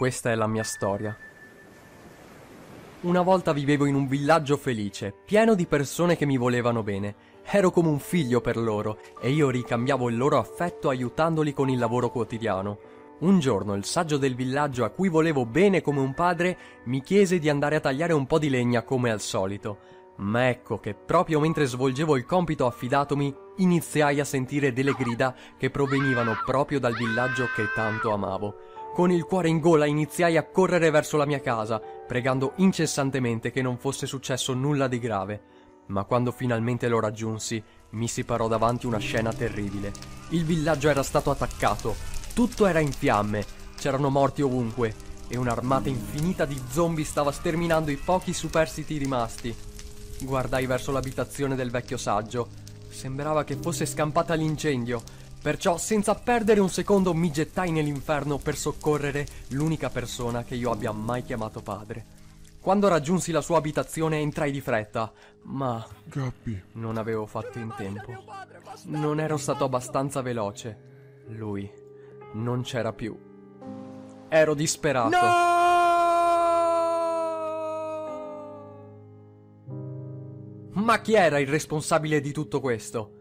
Questa è la mia storia. Una volta vivevo in un villaggio felice, pieno di persone che mi volevano bene. Ero come un figlio per loro e io ricambiavo il loro affetto aiutandoli con il lavoro quotidiano. Un giorno il saggio del villaggio a cui volevo bene come un padre mi chiese di andare a tagliare un po' di legna come al solito. Ma ecco che proprio mentre svolgevo il compito affidatomi iniziai a sentire delle grida che provenivano proprio dal villaggio che tanto amavo. Con il cuore in gola iniziai a correre verso la mia casa, pregando incessantemente che non fosse successo nulla di grave. Ma quando finalmente lo raggiunsi, mi si parò davanti una scena terribile. Il villaggio era stato attaccato, tutto era in fiamme, c'erano morti ovunque e un'armata infinita di zombie stava sterminando i pochi superstiti rimasti. Guardai verso l'abitazione del vecchio saggio. Sembrava che fosse scampata l'incendio, Perciò, senza perdere un secondo, mi gettai nell'inferno per soccorrere l'unica persona che io abbia mai chiamato padre. Quando raggiunsi la sua abitazione entrai di fretta, ma... Gabby. Non avevo fatto in tempo. Non ero stato abbastanza veloce. Lui non c'era più. Ero disperato. No! Ma chi era il responsabile di tutto questo?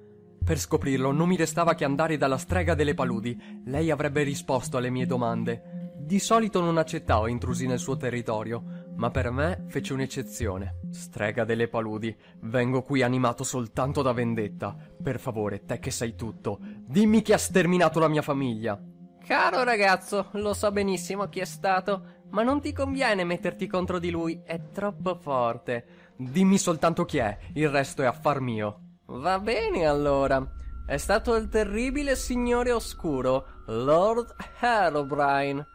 Per scoprirlo non mi restava che andare dalla strega delle paludi. Lei avrebbe risposto alle mie domande. Di solito non accettavo intrusi nel suo territorio, ma per me fece un'eccezione. Strega delle paludi, vengo qui animato soltanto da vendetta. Per favore, te che sai tutto, dimmi chi ha sterminato la mia famiglia. Caro ragazzo, lo so benissimo chi è stato, ma non ti conviene metterti contro di lui, è troppo forte. Dimmi soltanto chi è, il resto è affar mio. Va bene allora. È stato il terribile signore oscuro, Lord Herobrine,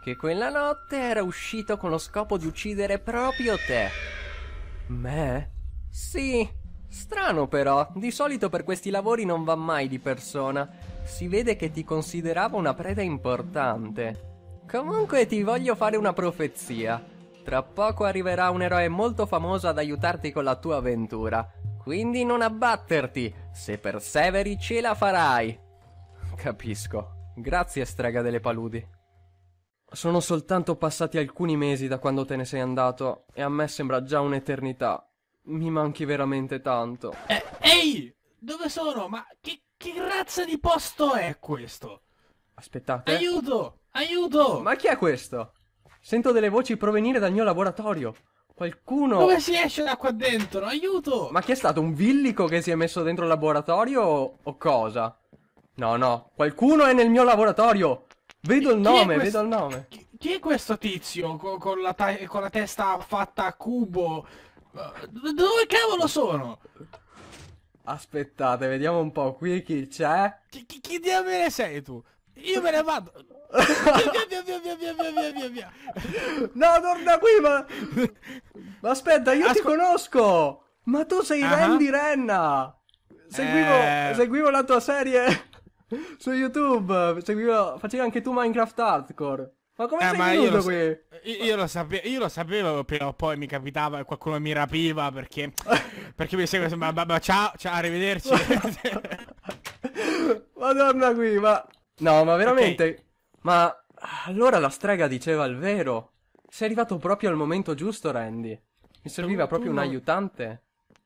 che quella notte era uscito con lo scopo di uccidere proprio te. Me? Sì. Strano però, di solito per questi lavori non va mai di persona. Si vede che ti considerava una preda importante. Comunque ti voglio fare una profezia. Tra poco arriverà un eroe molto famoso ad aiutarti con la tua avventura. Quindi non abbatterti, se perseveri ce la farai. Capisco. Grazie, strega delle paludi. Sono soltanto passati alcuni mesi da quando te ne sei andato e a me sembra già un'eternità. Mi manchi veramente tanto. Eh, ehi! Dove sono? Ma che, che razza di posto è questo? Aspettate. Eh. Aiuto! Aiuto! Ma chi è questo? Sento delle voci provenire dal mio laboratorio. Qualcuno... Come si esce da qua dentro? Aiuto! Ma chi è stato? Un villico che si è messo dentro il laboratorio o cosa? No, no. Qualcuno è nel mio laboratorio! Vedo chi, il nome, vedo il nome. Chi, chi è questo tizio con, con, la con, la testa fatta a cubo? Uh, dove cavolo sono? Aspettate, vediamo un po' qui chi c'è. Chi, chi, chi diamine sei tu? Io me ne vado. via, via, via, via, via, via, via, via. No, torna qui, ma... ma aspetta, io Asco... ti conosco. Ma tu sei uh -huh. Randy Renna. Seguivo, eh... seguivo la tua serie su YouTube. Seguivo... Facevi anche tu Minecraft Hardcore. Ma come eh, sei ma venuto io qui? Io, io, lo sapevo, io lo sapevo, però poi mi capitava e qualcuno mi rapiva perché, perché mi segue, ma, ma, ma ciao, ciao, arrivederci. Madonna qui, ma... No, ma veramente... Okay. Ma allora la strega diceva il vero. Sei arrivato proprio al momento giusto, Randy. Mi serviva tu, proprio tu un non... aiutante.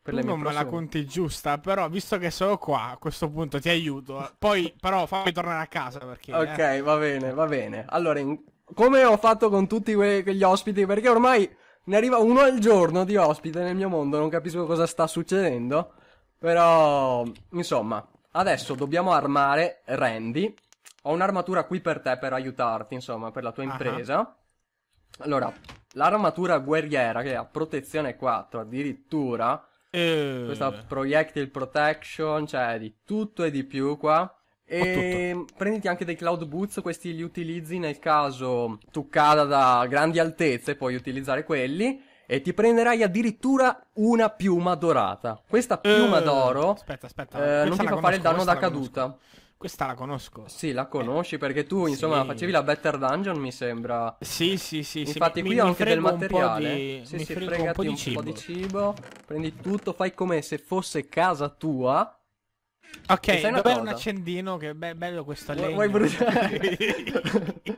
Per tu le mie non prossime... me la conti giusta, però visto che sono qua, a questo punto ti aiuto. Poi, però, fammi tornare a casa perché... Eh. Ok, eh. va bene, va bene. Allora, in... come ho fatto con tutti que- quegli ospiti, perché ormai ne arriva uno al giorno di ospite nel mio mondo, non capisco cosa sta succedendo. Però, insomma, adesso dobbiamo armare Randy ho un'armatura qui per te per aiutarti, insomma, per la tua ah, ah. impresa. Uh-huh. Allora, l'armatura guerriera che ha protezione 4 addirittura, e... Eh. questa projectile protection, cioè di tutto e di più qua. E ehm, prenditi anche dei cloud boots, questi li utilizzi nel caso tu cada da grandi altezze, puoi utilizzare quelli e ti prenderai addirittura una piuma dorata. Questa piuma uh, d'oro aspetta, aspetta. Eh, non ti fa fare il danno da caduta. Conosco. Questa la conosco. Sì, la eh, conosci perché tu, insomma, sì. facevi la Better Dungeon, mi sembra. Sì, sì, sì. Infatti, sì, qui mi, ho anche del materiale. Di... Sì, mi sì, fregati un, po di, un po, di cibo. Prendi tutto, fai come se fosse casa tua. Ok, dov'è un accendino? Che be- bello questo legno. Vuoi bruciare?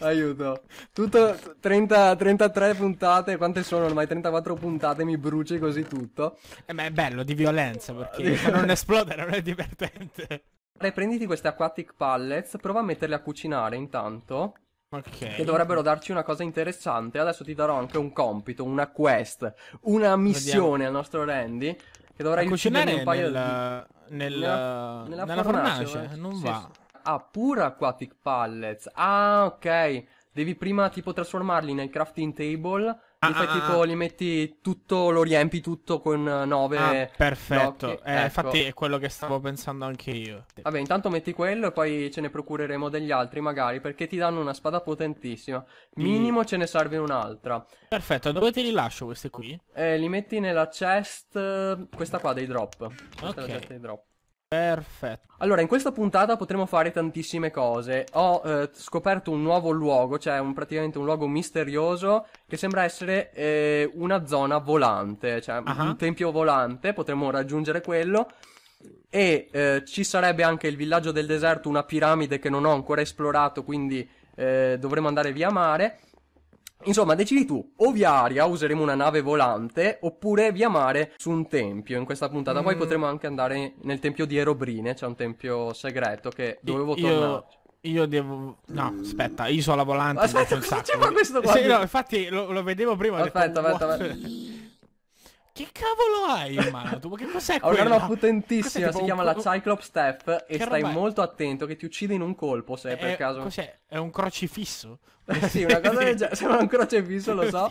Aiuto. Tutto 30, 33 puntate, quante sono ormai? 34 puntate, mi bruci così tutto. Eh, ma è bello, di violenza, perché non esplodere non è divertente prenditi queste aquatic pallets, prova a metterle a cucinare intanto. Ok. Che dovrebbero darci una cosa interessante. Adesso ti darò anche un compito, una quest, una missione Vediamo. al nostro Randy. Che dovrai cucinare un paio nella, di... Eh, nella, nella, nella fornace. fornace. Eh, non sì, va. Sì. Ah, pure aquatic pallets. Ah, ok. Devi prima tipo trasformarli nel crafting table li ah, fai ah, tipo, ah. li metti tutto, lo riempi tutto con 9. Eh, ah, perfetto. eh, ecco. Infatti è quello che stavo pensando anche io. Vabbè, intanto metti quello e poi ce ne procureremo degli altri, magari, perché ti danno una spada potentissima. Mm. Minimo mm. ce ne serve un'altra. Perfetto, dove ti rilascio queste qui? Eh, li metti nella chest. Questa qua dei drop. Questa okay. la chest dei drop. Perfetto. Allora, in questa puntata potremo fare tantissime cose. Ho eh, scoperto un nuovo luogo, cioè un, praticamente un luogo misterioso che sembra essere eh, una zona volante, cioè uh-huh. un tempio volante, potremmo raggiungere quello. E eh, ci sarebbe anche il villaggio del deserto, una piramide che non ho ancora esplorato, quindi eh, dovremo andare via mare. Insomma, decidi tu, o via aria useremo una nave volante, oppure via mare su un tempio in questa puntata. Mm. Poi potremo anche andare nel tempio di Erobrine, c'è cioè un tempio segreto che dovevo io... tornare. Io devo. No, aspetta, io sono la volante. Aspetta, un sacco. questo qua? Sì, no, infatti lo, lo vedevo prima. Aspetta, detto, aspetta, aspetta. Che cavolo hai in mano? Tu? che cos'è quella? È una potentissima, si chiama un... la Cyclops Step e stai è? molto attento che ti uccide in un colpo se è, eh, per eh, caso. Cos'è? È un crocifisso? Eh, sì, una cosa del genere, sembra un crocifisso, lo so.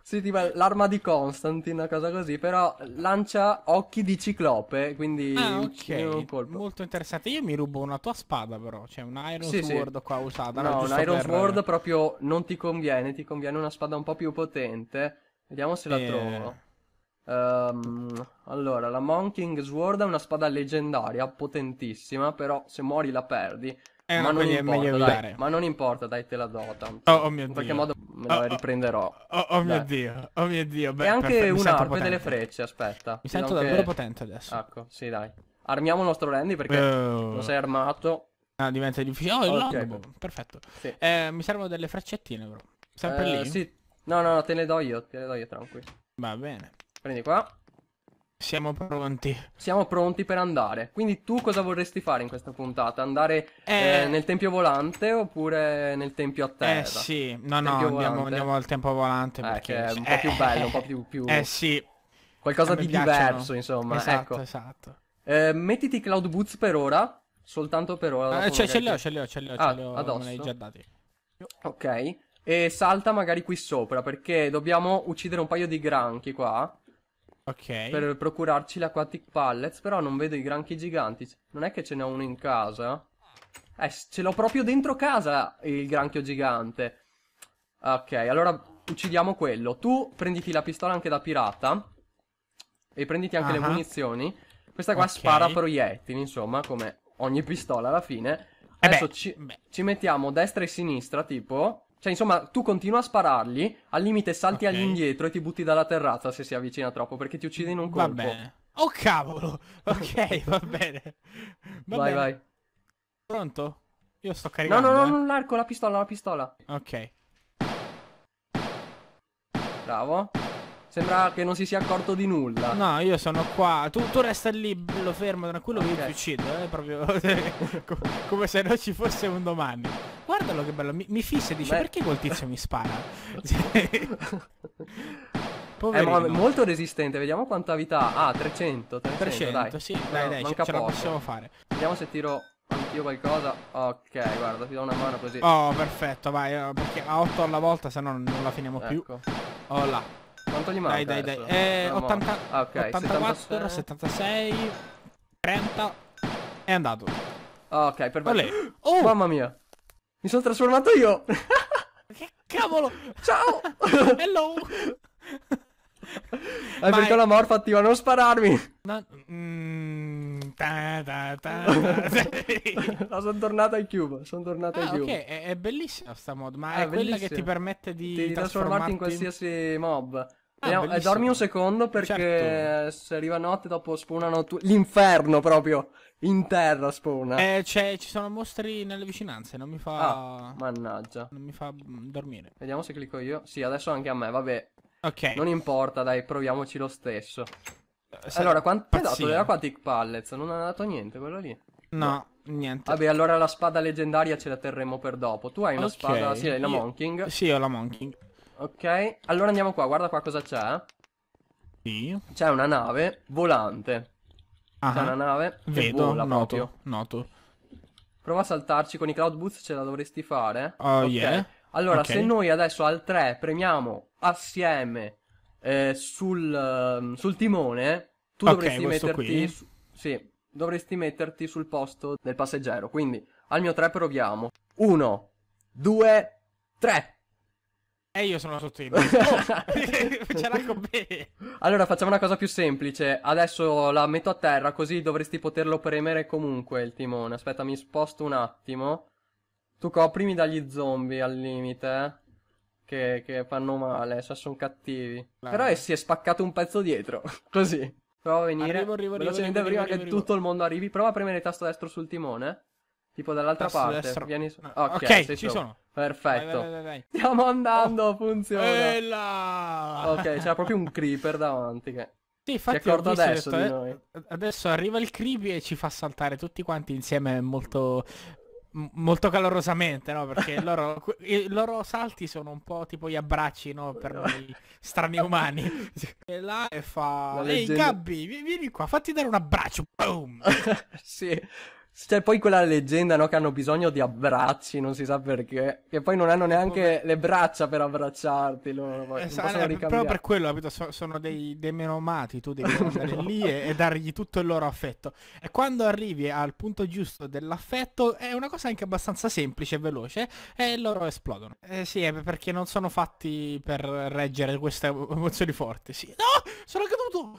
Sì, tipo l'arma di Constantine, una cosa così, però lancia occhi di ciclope, quindi ah, okay. un colpo. Molto interessante. Io mi rubo una tua spada però, c'è un Iron sì, Sword sì. qua usata. No, un Iron per... Sword proprio non ti conviene, ti conviene una spada un po' più potente. Vediamo se la e... trovo. Um, allora, la Mounting Sword è una spada leggendaria, potentissima, però se muori la perdi. Eh, ma, non importa, dai, ma, non importa, dai, te la do Oh, oh mio In qualche dio. modo me la oh, oh, riprenderò. Oh, oh mio dio, oh mio dio. Beh, e anche un un'arpe delle frecce, aspetta. Mi sento davvero potente adesso. Ecco, sì, dai. Armiamo il nostro Randy perché oh. lo sei armato. Ah, diventa difficile. Oh, il okay. Longbow, perfetto. Sì. Eh, mi servono delle freccettine, bro. Sempre eh, lì? Sì. No, no, te le do io, te le do io, tranquillo. Va bene. Prendi qua. Siamo pronti. Siamo pronti per andare. Quindi tu cosa vorresti fare in questa puntata? Andare eh... Eh, nel tempio volante oppure nel tempio a terra? Eh sì, no no, andiamo, andiamo, al tempio volante eh, perché è un po' più eh. bello, un po' più... più... Eh sì. Qualcosa di piacciono. diverso, insomma. Esatto, ecco. esatto. Eh, mettiti Cloud Boots per ora, soltanto per ora. Eh, cioè, ce li ho, ce li ho, ce li ho, ah, ce li ho, addosso. me li hai già dati. Ok, e salta magari qui sopra perché dobbiamo uccidere un paio di granchi qua. Ok. Per procurarci l'Aquatic Pallets, però non vedo i granchi giganti. Non è che ce n'è uno in casa? Eh, ce l'ho proprio dentro casa il granchio gigante. Ok, allora uccidiamo quello. Tu prenditi la pistola anche da pirata. E prenditi anche uh -huh. le munizioni. Questa qua okay. spara proiettili, insomma, come ogni pistola alla fine. Adesso eh beh, ci, beh. ci mettiamo destra e sinistra, tipo. Cioè, insomma, tu continua a sparargli, al limite salti okay. all'indietro e ti butti dalla terrazza se si avvicina troppo, perché ti uccide in un colpo. Va bene. Oh cavolo! Ok, va bene. Va vai, bene. vai. Pronto? Io sto caricando. No, eh. no, no, eh. l'arco, la pistola, la pistola. Ok. Bravo. Sembra che non si sia accorto di nulla. No, io sono qua. Tu, tu resta lì, bello fermo, tranquillo, okay. che io ti uccido, eh, proprio come se non ci fosse un domani. Guardalo che bello, mi, mi fissa e dice Beh. perché quel tizio mi spara? Cioè, eh, poverino. È molto resistente, vediamo quanta vita ha, ah, 300, 300, 300 dai. sì, dai, dai, manca ce, poco. la possiamo fare. Vediamo se tiro anch'io qualcosa. Ok, guarda, ti do una mano così. Oh, perfetto, vai, eh, perché a 8 alla volta, se no non la finiamo ecco. più. Oh là. Quanto gli manca? Dai, dai, eh, dai. Eh, 80, ah, okay, 84, 76. 76, 30. È andato. Ah, ok, perfetto. Olè. Oh! Mamma mia. Mi sono trasformato io. Che cavolo! Ciao! Hello! Hai perché è... la morfa attiva, non spararmi! No, mm, ta, ta, ta, no, sono tornato al cube, sono tornato ah, al cube. Okay. È, è bellissima sta mod, ma ah, è, bellissima. quella che ti permette di, di trasformarti in qualsiasi mob. Ah, no, eh, dormi un secondo perché certo. se arriva notte dopo spawnano tu... l'inferno proprio. In terra spawna. Eh, cioè, ci sono mostri nelle vicinanze, non mi fa... Ah, mannaggia. Non mi fa dormire. Vediamo se clicco io. Sì, adesso anche a me, vabbè. Ok. Non importa, dai, proviamoci lo stesso. Eh, Sei allora, quanto hai dato? Esatto, L'Aquatic Pallets, non ha dato niente quello lì? No, no, niente. Vabbè, allora la spada leggendaria ce la terremo per dopo. Tu hai una okay. spada, sì, hai la io... Monking. Sì, ho la Monking. Ok, allora andiamo qua, guarda qua cosa c'è. Sì. C'è una nave volante. Ah, c'è una nave vedo, noto, proprio. noto. Prova a saltarci con i cloud boots, ce la dovresti fare. Oh, okay. yeah. Allora, okay. se noi adesso al 3 premiamo assieme eh, sul, ehm, sul, timone, tu okay, dovresti metterti... Su, sì, dovresti metterti sul posto del passeggero. Quindi, al mio 3 proviamo. 1, 2, 3. E io sono la team. Oh, ce l'ha con me. Allora facciamo una cosa più semplice. Adesso la metto a terra così dovresti poterlo premere comunque il timone. Aspetta, mi sposto un attimo. Tu coprimi dagli zombie al limite. Eh, che, che fanno male, eh, se sono cattivi. Claro. Però eh, si è spaccato un pezzo dietro. così. Prova a venire. Arrivo, arrivo, Velocemente arrivo, prima arrivo, che arrivo. tutto il mondo arrivi. Prova a premere il tasto destro sul timone. Tipo dall'altra tasto parte. Vieni No. Ah, ok, okay ci sono. Perfetto. Vai, vai, vai, Stiamo andando, oh. funziona. Ella! Ok, c'era proprio un creeper davanti che... Sì, infatti si accorda adesso detto, di noi. Eh, adesso arriva il creepy e ci fa saltare tutti quanti insieme molto... Molto calorosamente, no? Perché loro, i loro salti sono un po' tipo gli abbracci, no? Per noi strani umani. E là e fa... Ehi, Gabby, vieni qua, fatti dare un abbraccio. Boom! sì. C'è poi quella leggenda, no, che hanno bisogno di abbracci, non si sa perché. Che poi non hanno neanche le braccia per abbracciarti. Loro, eh, sa, eh, però per quello, capito, so, sono dei, dei menomati, tu devi andare no. lì e, e, dargli tutto il loro affetto. E quando arrivi al punto giusto dell'affetto, è una cosa anche abbastanza semplice e veloce, e loro esplodono. Eh sì, è perché non sono fatti per reggere queste emozioni forti. Sì. No, sono caduto!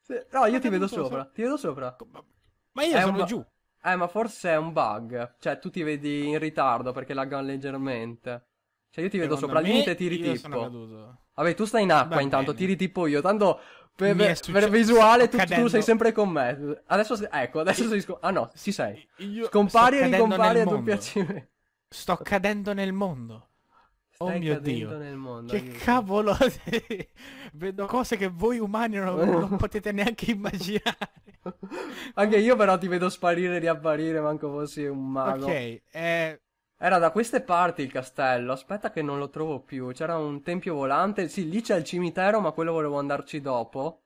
Sì, no, io ti vedo sopra, sono... ti vedo sopra. Com- ma io è sono bu- giù. Eh, ma forse è un bug. Cioè, tu ti vedi in ritardo perché laggano leggermente. Cioè, io ti vedo sopra il limite e tiri tipo. Vabbè, tu stai in acqua Va intanto, bene. tiri tipo io. Tanto per, succe- per visuale tu, tu, sei sempre con me. Adesso, ecco, adesso sei. Sco- ah, no, ci sei. Io Scompari e ricompari a tuo piacimento. Sto cadendo nel mondo. Oh stai oh mio dio, Nel mondo, che aiuto. cavolo! Vedo cose che voi umani non, non potete neanche immaginare. Anche io però ti vedo sparire e riapparire, manco fossi un mago. Ok, eh... Era da queste parti il castello, aspetta che non lo trovo più. C'era un tempio volante, sì, lì c'è il cimitero, ma quello volevo andarci dopo.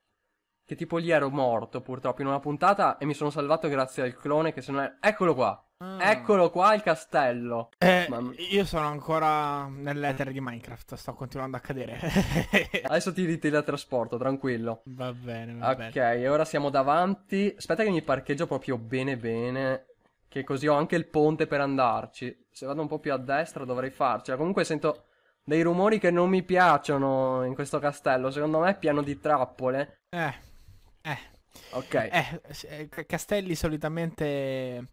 Che tipo lì ero morto purtroppo in una puntata e mi sono salvato grazie al clone che se non è... Eccolo qua! Ah. Eccolo qua il castello. Eh, Mamma... Io sono ancora nell'etere di Minecraft, sto continuando a cadere. Adesso ti teletrasporto, tranquillo. Va bene, va okay, bene. Ok, ora siamo davanti. Aspetta che mi parcheggio proprio bene bene. Che così ho anche il ponte per andarci. Se vado un po' più a destra dovrei farcela. Comunque sento dei rumori che non mi piacciono in questo castello. Secondo me è pieno di trappole. Eh, eh. Ok. Eh, eh castelli solitamente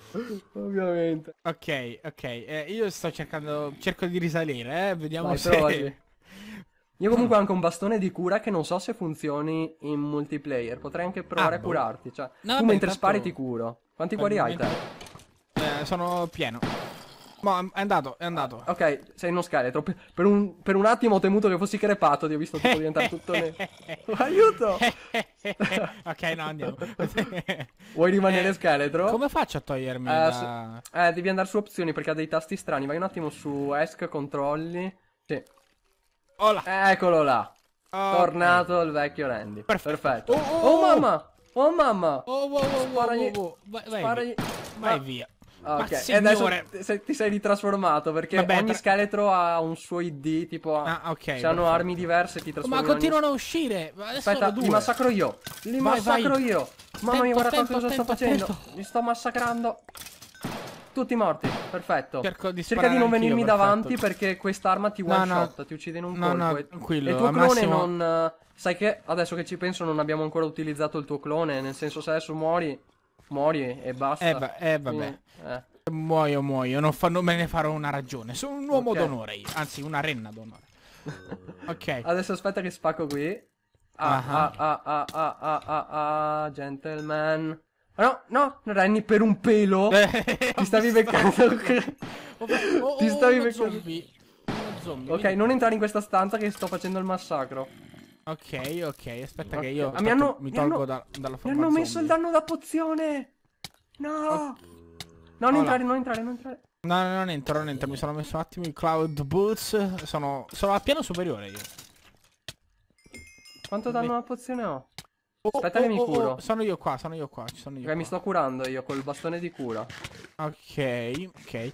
Ovviamente. Ok, ok. Eh, io sto cercando. Cerco di risalire, eh. Vediamo Vai, se. Provaci. Io comunque ho anche un bastone di cura che non so se funzioni in multiplayer. Potrei anche provare ah, a boh. curarti. Cioè, no, tu beh, mentre intanto... spari ti curo. Quanti cuori hai te? Eh, sono pieno. No, è andato, è andato. Ah, ok, sei uno scheletro. Per, un, per un, attimo ho temuto che fossi crepato, ti ho visto tutto diventare tutto nero. Aiuto! ok, no, andiamo. Vuoi rimanere eh, scheletro? Come faccio a togliermi? Eh, da... su, eh, devi andare su opzioni perché ha dei tasti strani. Vai un attimo su ESC, controlli. Sì. Ola. Eccolo là. Okay. Tornato il vecchio Randy. Perfetto. Perfetto. Oh, oh, oh, oh. mamma! Oh mamma! Oh, oh, oh, oh, oh, oh. Vai, vai, vai, ah. via. Ah, ok, e adesso ti, ti sei ritrasformato perché Vabbè, ogni tra... scheletro ha un suo ID, tipo ah, okay, se hanno armi diverse ti trasformano. Ma continuano ogni... a uscire. Aspetta, li massacro io. Li vai, massacro vai. io. Mamma tempo, mia, guarda tempo, cosa tempo, sto facendo. Tempo. Mi sto massacrando. Tutti morti, perfetto. Di Cerca di non venirmi davanti perché quest'arma ti one no, shot, no. ti uccide in un no, colpo. No, e... tranquillo. E il tuo clone massimo... non. Eh, sai che adesso che ci penso non abbiamo ancora utilizzato il tuo clone. Nel senso, se adesso muori, muori e basta. Eh, va eh vabbè. Quindi, eh. Muoio, muoio, non, non, me ne farò una ragione. Sono un uomo okay. d'onore io, anzi una renna d'onore. ok. Adesso aspetta che spacco qui. Ah, uh ah, -huh. Ah. ah, ah, ah, ah, ah, ah, ah, gentleman. Ah, no, no, Renny per un pelo. Ti stavi beccando. Ti stavi beccando. Ok, non entrare in questa stanza che sto facendo il massacro. Ok, ok, aspetta okay. che io ah, aspetta, mi, hanno, mi tolgo mi hanno, da, dalla forma Mi hanno messo zombie. il danno da pozione! No! Okay. No, non entrare, non entrare, non entrare. No, no, non entro, non entro, mi sono messo un attimo i cloud boots. Sono, sono al piano superiore io. Quanto danno la pozione ho? Oh, oh Aspetta oh, che mi oh, oh, curo. Oh, sono io qua, sono io qua, ci sono io. Okay, qua. mi sto curando io col bastone di cura. Ok, ok.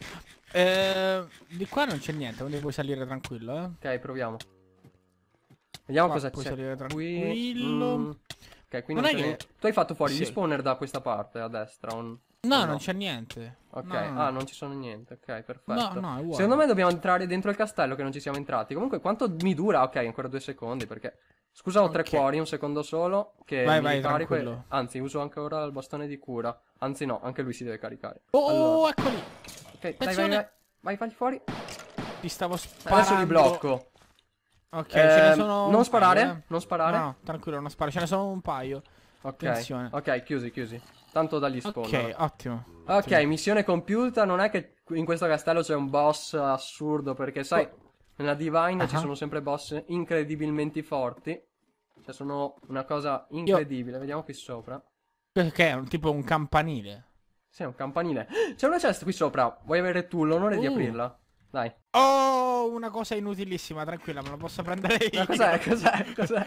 Eh, di qua non c'è niente, quindi puoi salire tranquillo, eh. Ok, proviamo. Vediamo Qua cosa c'è. Tranquillo. Mm. Ok, quindi non che... tu hai fatto fuori sì. gli spawner da questa parte a destra. On... No, no, non c'è niente. Ok, no, no. ah, non ci sono niente. Ok, perfetto. No, no, è uguale. Secondo me dobbiamo entrare dentro il castello che non ci siamo entrati. Comunque, quanto mi dura? Ok, ancora due secondi perché. Scusa, ho okay. tre cuori, un secondo solo. Che vai, vai, carico. E... Anzi, uso anche ora il bastone di cura. Anzi, no, anche lui si deve caricare. Oh, oh allora. Oh, eccoli. Ok, Pezzone. dai, vai, vai, vai, fagli fuori. Ti stavo sparando. Adesso li blocco. Ok, eh, ce ne ehm, sono. Non sparare, paio, eh? non sparare. No, tranquillo, non sparare, ce ne sono un paio. Ok, Attenzione. ok, chiusi, chiusi. Tanto dagli spawn. Ok, ottimo. Ok, ottimo. missione compiuta. Non è che in questo castello c'è un boss assurdo, perché sai, oh. nella Divine uh -huh. ci sono sempre boss incredibilmente forti. Cioè, sono una cosa incredibile. Io... Vediamo qui sopra. Perché è un, tipo un campanile. Sì, è un campanile. C'è una cesta qui sopra. Vuoi avere tu l'onore uh. di aprirla? Dai. Oh, una cosa inutilissima, tranquilla, me la posso prendere io. Ma cos'è, cos'è, cos'è?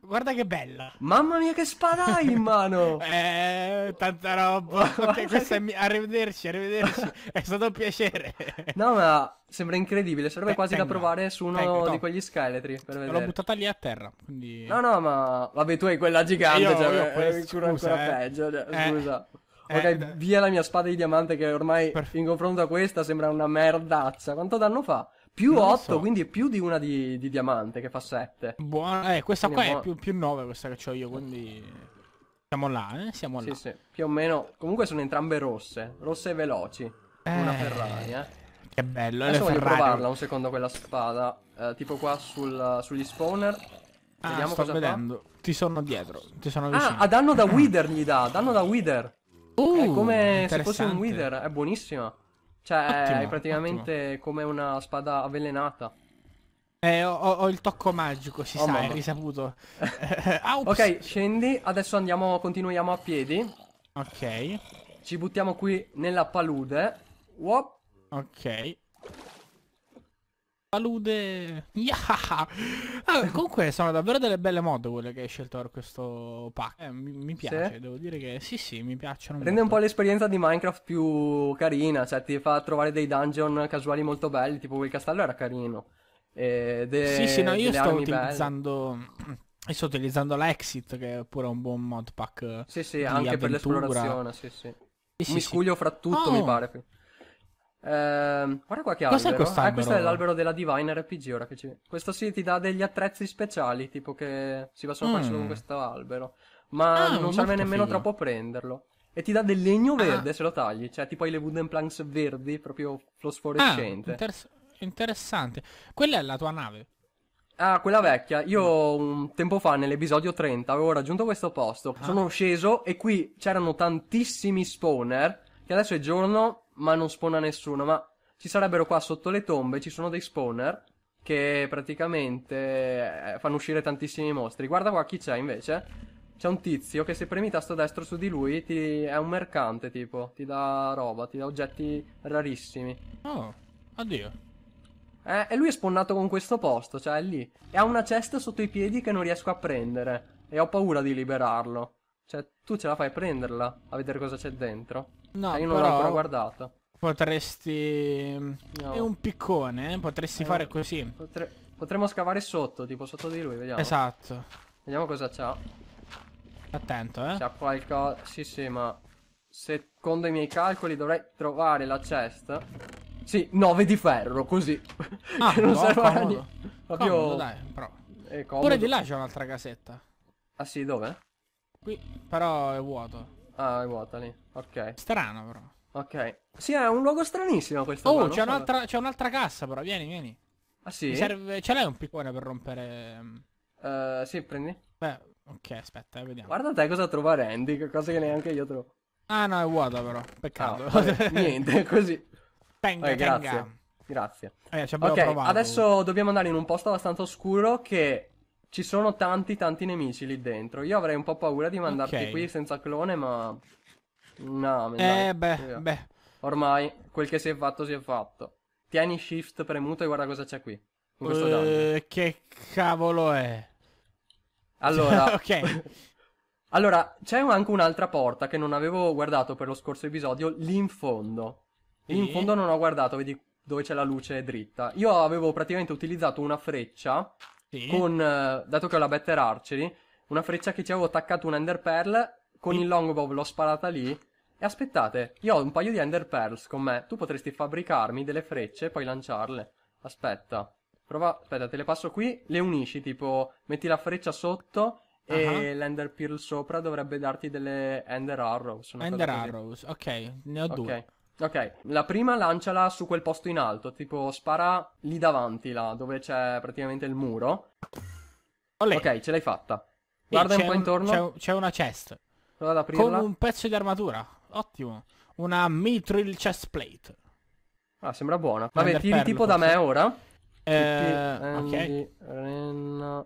Guarda che bella. Mamma mia, che spada hai in mano. eh, tanta roba. ok, questa è mia. Arrivederci, arrivederci. è stato un piacere. no, ma sembra incredibile. Sarebbe quasi tengo. da provare su uno tengo, di quegli scheletri. Per vedere. L'ho buttata lì a terra, quindi... No, no, ma... Vabbè, tu hai quella gigante, io, cioè, io, eh, scusa, ancora eh. peggio, cioè, eh. scusa. Ok, eh, via la mia spada di diamante che ormai per... in confronto a questa sembra una merdazza. Quanto danno fa? Più non 8, so. quindi è più di una di, di diamante che fa 7. Buona, eh, questa quindi qua è, buona... più, più 9 questa che ho io, quindi... Siamo là, eh? Siamo là. Sì, sì, più o meno. Comunque sono entrambe rosse, rosse e veloci. Eh... Una Ferrari, eh. Che bello, Adesso voglio Ferrari. provarla un secondo quella spada, eh, tipo qua sul, sugli spawner. Ah, Vediamo sto vedendo. Fa. Ti sono dietro, ti sono ah, vicino. Ah, a danno da Wither gli dà, danno da Wither. Uh, è come se fosse un wither, è buonissima. Cioè, ottimo, è praticamente ottimo. come una spada avvelenata. Eh, ho, ho il tocco magico, si oh, sa, mamma. è risaputo. Eh, ok, scendi, adesso andiamo, continuiamo a piedi. Ok. Ci buttiamo qui nella palude. Wop. Ok. Palude yeah! allora, Comunque sono davvero delle belle mod quelle che hai scelto per questo pack eh, mi, mi, piace, sì. devo dire che sì sì mi piacciono Rende molto. un po' l'esperienza di Minecraft più carina Cioè ti fa trovare dei dungeon casuali molto belli Tipo quel castello era carino e de... Sì sì no io sto utilizzando belle. E sto utilizzando l'Exit, che è pure un buon mod pack. Sì, sì, anche avventura. per l'esplorazione, sì, sì. sì Miscuglio sì. fra tutto, oh. mi pare. Ehm, guarda qua che Cos'è albero. Ah, questo è l'albero della Divine RPG. Ora che ci... Questo sì ti dà degli attrezzi speciali, tipo che si va solo Mm. solo con questo albero. Ah, Ma non serve nemmeno figo. troppo prenderlo. E ti dà del legno ah. verde se lo tagli, cioè tipo hai le wooden planks verdi, proprio Ah, fosforescente. interessante. Quella è la tua nave. Ah, quella vecchia. Io un tempo fa, nell'episodio 30, avevo raggiunto questo posto. Ah. Sono sceso e qui c'erano tantissimi spawner. Che adesso è giorno ma non spawna nessuno, ma ci sarebbero qua sotto le tombe, ci sono dei spawner che praticamente eh, fanno uscire tantissimi mostri. Guarda qua chi c'è invece. C'è un tizio che se premi tasto destro su di lui ti... è un mercante tipo, ti dà roba, ti dà oggetti rarissimi. Oh, addio. Eh, e lui è spawnato con questo posto, cioè è lì. E ha una cesta sotto i piedi che non riesco a prendere. E ho paura di liberarlo. Cioè, tu ce la fai a prenderla a vedere cosa c'è dentro? No, eh, io non l'ho ancora guardata. Potresti. No. È un piccone, eh, potresti eh, fare così. Potre... Potremmo scavare sotto, tipo sotto di lui, vediamo. Esatto. Vediamo cosa c'ha. Attento, eh. C'ha qualcosa. Sì, sì, ma. Secondo i miei calcoli dovrei trovare la chest. Sì, 9 di ferro, così. Ah, non no, serve a niente. Proprio. Comodo, dai, però. Pure di là c'è un'altra casetta. Ah, sì, dove? Qui però è vuoto. Ah, è vuota lì. Ok. Strano però. Ok. Sì, è un luogo stranissimo questo. Oh, c'è, un'altra, c'è un'altra cassa però, vieni, vieni. Ah sì? Mi serve... Ce l'hai un piccone per rompere... Uh, sì, prendi. Beh, ok, aspetta, eh, vediamo. Guarda te cosa trova Randy, che cosa che neanche io trovo. Ah no, è vuota però, peccato. Oh, vabbè, niente, così. Tenga, okay, tenga. Grazie. Grazie. Eh, ok, provato. adesso dobbiamo andare in un posto abbastanza oscuro che ci sono tanti, tanti nemici lì dentro. Io avrei un po' paura di mandarti okay. qui senza clone, ma. No, Eh, dai, beh, via. beh. Ormai quel che si è fatto, si è fatto. Tieni shift premuto e guarda cosa c'è qui. In questo uh, Che cavolo è? Allora. ok. allora, c'è anche un'altra porta che non avevo guardato per lo scorso episodio, lì in fondo. Lì sì. in fondo non ho guardato, vedi dove c'è la luce dritta. Io avevo praticamente utilizzato una freccia sì. Con, eh, dato che ho la Better Archery, una freccia che ci avevo attaccato un Ender Pearl, con sì. il Longbow l'ho sparata lì. E aspettate, io ho un paio di Ender Pearls con me. Tu potresti fabbricarmi delle frecce e poi lanciarle. Aspetta. Prova, aspetta, te le passo qui, le unisci, tipo, metti la freccia sotto e uh-huh. l'Ender Pearl sopra dovrebbe darti delle Ender Arrows. Ender Arrows, ok, ne ho okay. due. Ok, la prima lanciala su quel posto in alto, tipo spara lì davanti, là, dove c'è praticamente il muro. Olè. Ok, ce l'hai fatta. Guarda un po' intorno. C'è, c'è una chest. Prova ad aprirla. Con un pezzo di armatura. Ottimo. Una mitril chest plate. Ah, sembra buona. Vabbè, tiri tipo da me ora. Eh, ok. Renna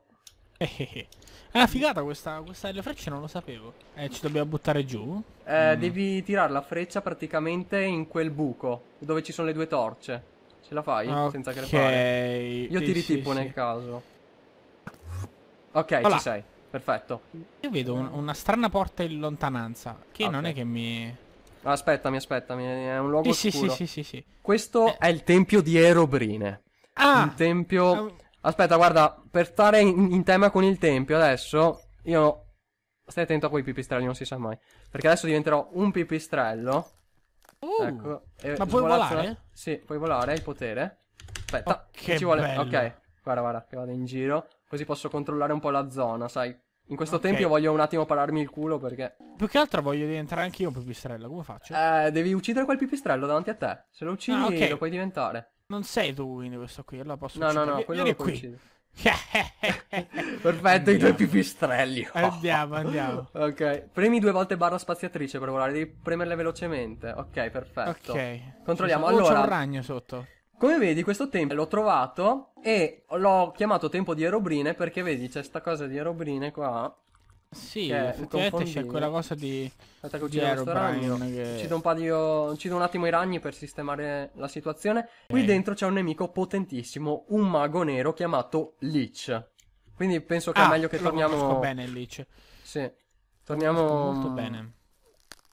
eh, ah, figata questa, questa delle frecce, non lo sapevo. Eh, ci dobbiamo buttare giù? Eh, mm. devi tirare la freccia praticamente in quel buco dove ci sono le due torce. Ce la fai? Okay. Senza crepare. Io ti ritipo sì, nel sì. caso. Ok, Olà. ci sei. Perfetto. Io vedo un, una strana porta in lontananza. Che okay. non è che mi... Aspettami, aspettami, è un luogo sì, Sì, sì, sì, sì. Questo eh. è il tempio di Erobrine. Ah! Un tempio ah, Aspetta, guarda, per stare in, in tema con il tempio adesso, io... Stai attento a quei pipistrelli, non si sa mai. Perché adesso diventerò un pipistrello. Uh, ecco. E ma puoi volare? Sì, puoi volare, hai il potere. Aspetta, oh, che ci vuole... Bello. Ok, guarda, guarda, che vado in giro. Così posso controllare un po' la zona, sai. In questo okay. tempio voglio un attimo pararmi il culo perché... Più che altro voglio diventare anch'io un pipistrello, come faccio? Eh, devi uccidere quel pipistrello davanti a te. Se lo uccidi ah, okay. lo puoi diventare. Non sei tu quindi questo qui, allora posso No, uccidere. no, no, quello Vieni lo qui. Perfetto, i due pipistrelli. andiamo, andiamo. Ok, premi due volte barra spaziatrice per volare, devi premerle velocemente. Ok, perfetto. Ok. Controlliamo. Oh, allora, oh, c'è un ragno sotto. Come vedi, questo tempo l'ho trovato e l'ho chiamato tempo di erobrine perché vedi, c'è sta cosa di erobrine qua sì, effettivamente c'è quella cosa di Aspetta che uccido questo ragno che... uccido, un paio... uccido un attimo i ragni per sistemare la situazione okay. Qui eh. dentro c'è un nemico potentissimo Un mago nero chiamato Leech Quindi penso che ah, è meglio che torniamo conosco bene il Leech Sì Torniamo molto bene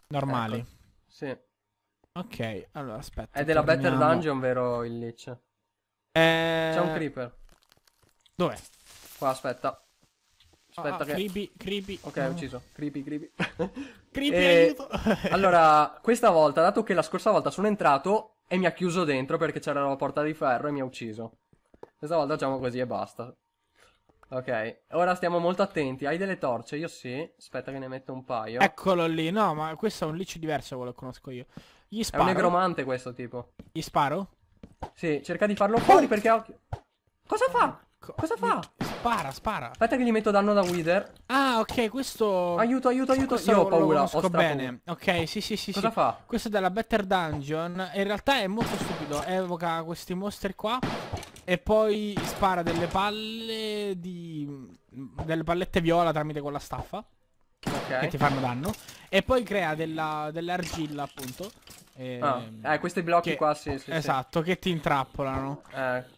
Normali ecco. Sì Ok, allora aspetta È della torniamo. Better Dungeon, vero il Leech? Eh... C'è un creeper Dov'è? Qua aspetta Aspetta ah, che... Creepy, creepy. Ok, ho ucciso. Creepy, creepy. creepy, e... Eh, allora, questa volta, dato che la scorsa volta sono entrato e mi ha chiuso dentro perché c'era la porta di ferro e mi ha ucciso. Questa volta facciamo così e basta. Ok, ora stiamo molto attenti. Hai delle torce? Io sì. Aspetta che ne metto un paio. Eccolo lì. No, ma questo è un liccio diverso, quello che conosco io. Gli sparo. È un negromante questo tipo. Gli sparo? Sì, cerca di farlo fuori perché ha... Cosa fa? Cosa fa? Spara, spara. Aspetta che gli metto danno da Wither. Ah, ok, questo... Aiuto, aiuto, aiuto. Questo Io ho paura, ho bene. Ok, sì, sì, sì. Cosa sì. fa? Questo è della Better Dungeon. In realtà è molto stupido. Evoca questi mostri qua. E poi spara delle palle di... Delle pallette viola tramite quella staffa. Okay. Che ti fanno danno. E poi crea dell'argilla, dell appunto. E... Ah, eh, questi blocchi che... qua, sì, sì. Esatto, sì. che ti intrappolano. Eh...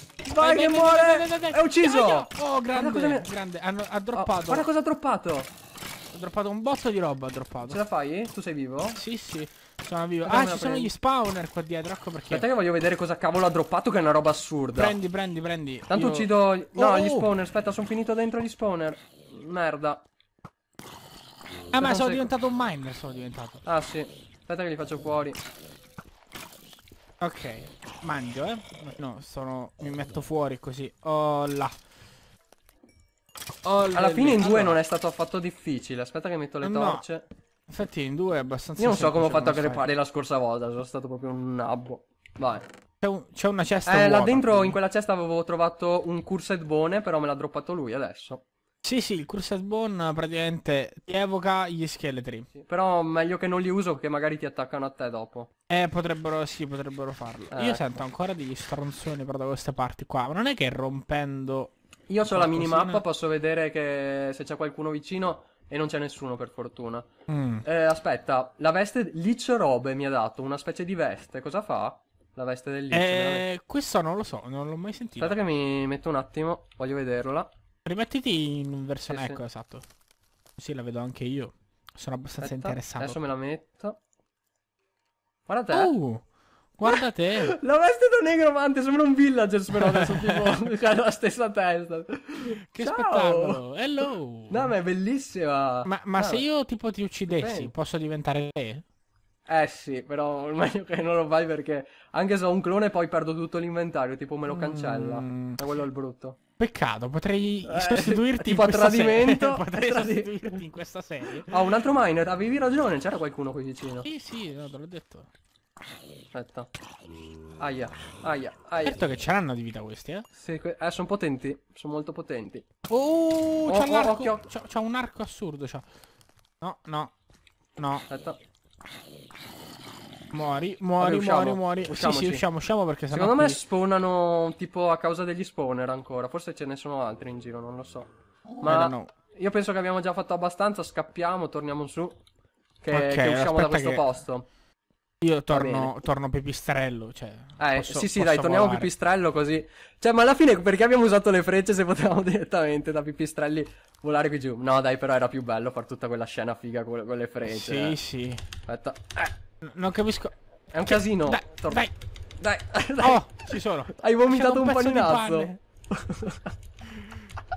Vai, vai che vai, muore! Vai, È ucciso! Oh, grande, cosa... grande. Hanno, ha oh, droppato. Oh, guarda cosa ha droppato! Ha droppato un botto di roba, ha droppato. Ce la fai? Tu sei vivo? Sì, sì. Sono vivo. Ah, ah ci sono gli spawner qua dietro, ecco perché. Aspetta che voglio vedere cosa cavolo ha droppato che è una roba assurda. Prendi, prendi, prendi. Tanto Io... uccido... No, oh, gli oh. spawner, aspetta, sono finito dentro gli spawner. Merda. Ah, ma sono diventato un miner, sono diventato. Ah, sì. Aspetta che li faccio fuori. Ok, mangio, eh. No, sono... mi metto fuori così. Oh là. Oh, Alla fine in due allora. non è stato affatto difficile. Aspetta che metto le no. torce. Infatti in due è abbastanza Io non so come ho fatto a crepare la scorsa volta, sono stato proprio un nabbo. Vai. C'è, un, una cesta Eh, vuota, là dentro quindi. in quella cesta avevo trovato un cursed bone, però me l'ha droppato lui adesso. Sì, sì, il Cursed Bone praticamente ti evoca gli scheletri. Sì, però meglio che non li uso che magari ti attaccano a te dopo. Eh, potrebbero, sì, potrebbero farlo. Eh, Io ecco. sento ancora degli stronzoni però da queste parti qua, ma non è che rompendo... Io ho la minimappa, posso vedere che se c'è qualcuno vicino e non c'è nessuno per fortuna. Mm. Eh, aspetta, la veste Lich Robe mi ha dato, una specie di veste, cosa fa? La veste del Lich? Eh, questo non lo so, non l'ho mai sentito. Aspetta che mi metto un attimo, voglio vederla. Rimettiti in versione... Sì, sì. ecco, esatto. Sì, la vedo anche io. Sono abbastanza Aspetta, interessato. Adesso me la metto. Guarda te. Oh, guarda te. la veste da negromante, sembra un villager, però adesso tipo cioè, ha la stessa testa. Che Ciao. spettacolo. Hello. No, ma è bellissima. Ma, ma se io tipo ti uccidessi, Beh. posso diventare te? Eh sì, però meglio che non lo fai perché anche se ho un clone poi perdo tutto l'inventario, tipo me lo cancella. Mm. quello è il brutto. Peccato, potrei eh, sostituirti tipo in a tradimento. potrei tradimento. sostituirti in questa serie. Ah, oh, un altro miner, avevi ragione, c'era qualcuno qui vicino. Sì, sì, no, te l'ho detto. Aspetta. Aia, aia, aia. Certo che ce l'hanno di vita questi, eh? Sì, que eh, sono potenti, sono molto potenti. Oh, oh, un, oh, arco, oh, oh. un arco assurdo, c'ha. No, no, no. Aspetta. Muori, muori, Vabbè, muori, muori. Usciamoci. Sì, sì, usciamo, usciamo perché sennò. Secondo qui... me spawnano tipo a causa degli spawner ancora. Forse ce ne sono altri in giro, non lo so. Ma eh, no. io penso che abbiamo già fatto abbastanza. Scappiamo, torniamo su. Che, okay, che usciamo da questo che... posto. Io torno, torno pipistrello. Cioè, eh, posso, sì, sì, dai, torniamo pipistrello così. Cioè, ma alla fine perché abbiamo usato le frecce se potevamo direttamente da pipistrelli volare qui giù? No, dai, però era più bello fare tutta quella scena figa con, con le frecce. Sì, eh. sì. Aspetta. Eh. Non capisco. È un che... casino. Dai, Torno. dai. Dai, dai. Oh, ci sono. Hai vomitato un, un paninazzo.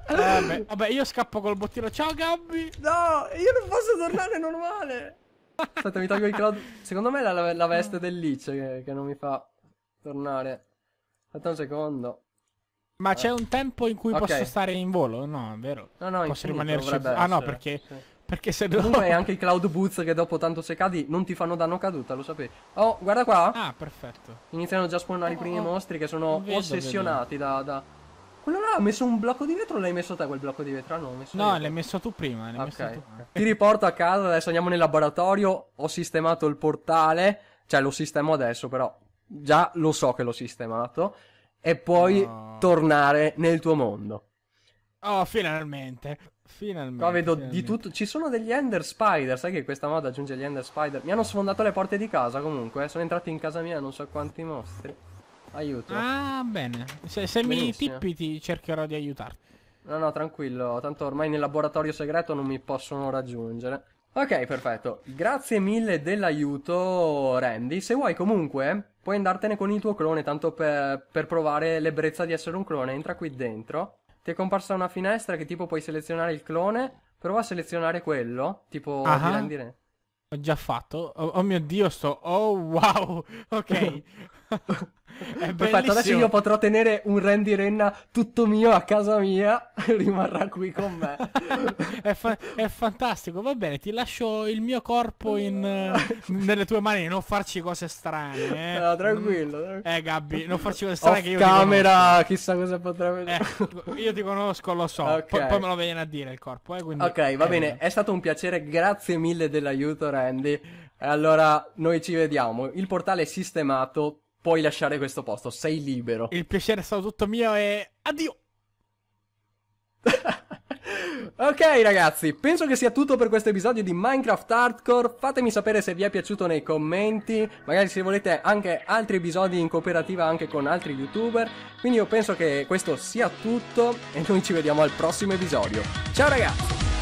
Eh, vabbè, vabbè, io scappo col bottino. Ciao, Gabby. No, io non posso tornare normale. Aspetta, mi tolgo il cloud. Secondo me è la, la veste del lich che, che, non mi fa tornare. Aspetta un secondo. Ma eh. c'è un tempo in cui okay. posso stare in volo? No, è vero. No, no, posso rimanere su. Ah, no, perché. Sì. Perché se no... Comunque anche i cloud boots che dopo tanto se cadi non ti fanno danno caduta, lo sapevi. Oh, guarda qua. Ah, perfetto. Iniziano già a spawnare oh, i primi oh, oh, mostri che sono vedo, ossessionati vedo. da... da... Quello là ha messo un blocco di vetro o l'hai messo te quel blocco di vetro? Ah, no, no l'hai messo tu prima. Okay. Messo tu. prima. Ti riporto a casa, adesso andiamo nel laboratorio, ho sistemato il portale, cioè lo sistemo adesso però, già lo so che l'ho sistemato, e puoi oh. tornare nel tuo mondo. Oh, finalmente. Finalmente. Qua vedo finalmente. di tutto. Ci sono degli Ender Spider. Sai che questa moda aggiunge gli Ender Spider. Mi hanno sfondato le porte di casa comunque. Eh. Sono entrati in casa mia non so quanti mostri. Aiuto. Ah, bene. Se, se mi tippi ti cercherò di aiutarti. No, no, tranquillo. Tanto ormai nel laboratorio segreto non mi possono raggiungere. Ok, perfetto. Grazie mille dell'aiuto, Randy. Se vuoi comunque, puoi andartene con il tuo clone, tanto per, per provare l'ebbrezza di essere un clone. Entra qui dentro ti è comparsa una finestra che tipo puoi selezionare il clone, prova a selezionare quello, tipo uh-huh. Dylan Ho già fatto. Oh, oh mio dio, sto... Oh wow! Ok. Perfetto, adesso io potrò tenere un Randy Renna tutto mio a casa mia, rimarrà qui con me. è, fa- è, fantastico, va bene, ti lascio il mio corpo in, nelle tue mani, non farci cose strane. Eh. No, tranquillo, mm. tranquillo. Eh Gabby, non farci cose strane Off che io... Camera, chissà cosa potrebbe... Eh, io ti conosco, lo so, okay. poi, poi, me lo vieni a dire il corpo. Eh, quindi... Ok, va bene, è stato un piacere, grazie mille dell'aiuto Randy. Allora, noi ci vediamo. Il portale è sistemato, puoi lasciare questo posto, sei libero. Il piacere è stato tutto mio e addio. ok ragazzi, penso che sia tutto per questo episodio di Minecraft Hardcore, fatemi sapere se vi è piaciuto nei commenti, magari se volete anche altri episodi in cooperativa anche con altri youtuber, quindi io penso che questo sia tutto e noi ci vediamo al prossimo episodio. Ciao ragazzi!